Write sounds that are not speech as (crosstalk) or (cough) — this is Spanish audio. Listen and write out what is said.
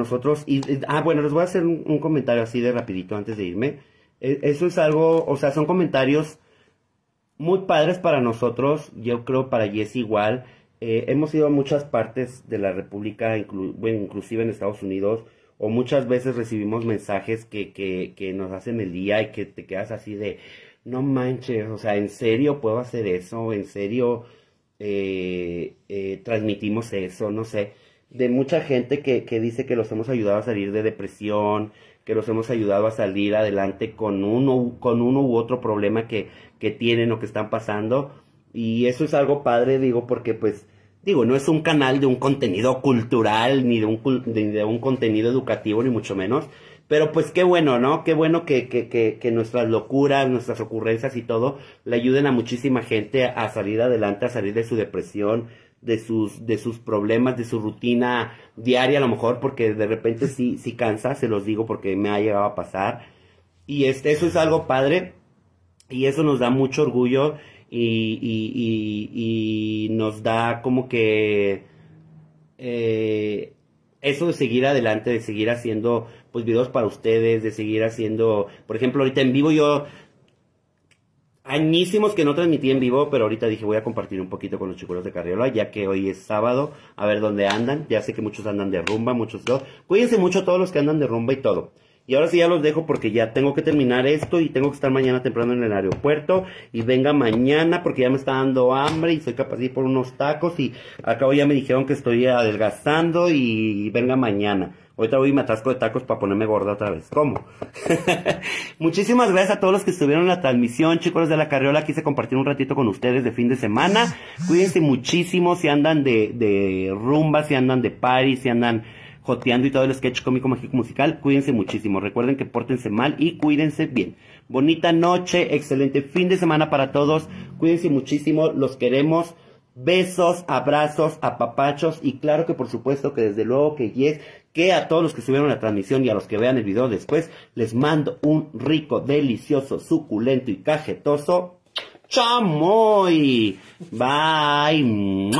nosotros. Y, ah, bueno, les voy a hacer un, comentario así de rapidito antes de irme. E, eso es algo, o sea, son comentarios muy padres para nosotros, yo creo para Jess igual. Eh, hemos ido a muchas partes de la República, inclu inclusive en Estados Unidos, o muchas veces recibimos mensajes que, que, que nos hacen el día y que te quedas así de, no manches, o sea, ¿en serio puedo hacer eso? ¿En serio eh, eh, transmitimos eso? No sé de mucha gente que, dice que los hemos ayudado a salir de depresión, que los hemos ayudado a salir adelante con uno, con uno u otro problema que, tienen o que están pasando. Y eso es algo padre, digo, porque pues, digo, no es un canal de un contenido cultural, ni de un, un contenido educativo, ni mucho menos. Pero pues qué bueno, ¿no? Qué bueno que, nuestras locuras, nuestras ocurrencias y todo le ayuden a muchísima gente a salir adelante, a salir de su depresión, de sus, de sus problemas, de su rutina diaria, a lo mejor porque de repente sí, sí cansa, se los digo porque me ha llegado a pasar. Y este, eso es algo padre y eso nos da mucho orgullo y, y, nos da como que eh, eso de seguir adelante, de seguir haciendo pues videos para ustedes, de seguir haciendo, por ejemplo, ahorita en vivo yo añísimos que no transmití en vivo, pero ahorita dije voy a compartir un poquito con los chicos de Carriola, ya que hoy es sábado, a ver dónde andan. Ya sé que muchos andan de rumba, muchos todos Cuídense mucho todos los que andan de rumba y todo. Y ahora sí ya los dejo porque ya tengo que terminar esto y tengo que estar mañana temprano en el aeropuerto. Y venga mañana porque ya me está dando hambre y soy capaz de ir por unos tacos. Y acabo ya me dijeron que estoy adelgazando y venga mañana. Ahorita voy y me atasco de tacos para ponerme gorda otra vez. ¿Cómo? (laughs) Muchísimas gracias a todos los que estuvieron en la transmisión, chicos de la carriola. Quise compartir un ratito con ustedes de fin de semana. Cuídense muchísimo si andan de, de rumba, si andan de party, si andan y todo el sketch cómico mágico musical. Cuídense muchísimo. Recuerden que pórtense mal y cuídense bien. Bonita noche, excelente fin de semana para todos. Cuídense muchísimo, los queremos. Besos, abrazos, apapachos y claro que por supuesto que desde luego que yes, que a todos los que subieron la transmisión y a los que vean el video después, les mando un rico, delicioso, suculento y cajetoso chamoy. Bye.